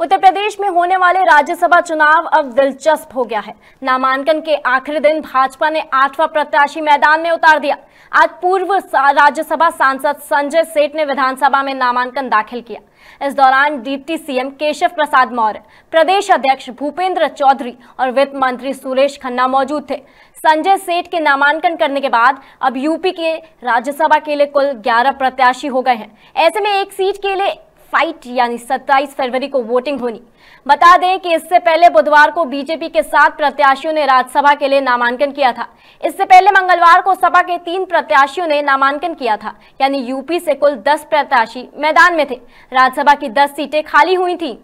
उत्तर प्रदेश में होने वाले राज्यसभा चुनाव अब दिलचस्प हो गया है नामांकन के आखिरी दिन भाजपा ने आठवां प्रत्याशी मैदान में उतार दिया आज पूर्व राज्यसभा सांसद संजय सेठ ने विधानसभा में नामांकन दाखिल किया इस दौरान डिप्टी सीएम केशव प्रसाद मौर्य प्रदेश अध्यक्ष भूपेंद्र चौधरी और वित्त मंत्री सुरेश खन्ना मौजूद थे संजय सेठ के नामांकन करने के बाद अब यूपी के राज्यसभा के लिए कुल 11 प्रत्याशी हो गए हैं ऐसे में एक सीट के लिए फाइट यानी 27 फरवरी को वोटिंग होनी बता दें कि इससे पहले बुधवार को बीजेपी के सात प्रत्याशियों ने राज्यसभा के लिए नामांकन किया था इससे पहले मंगलवार को सभा के तीन प्रत्याशियों ने नामांकन किया था यानी यूपी से कुल दस प्रत्याशी मैदान में थे राज्यसभा की दस सीटें खाली हुई थी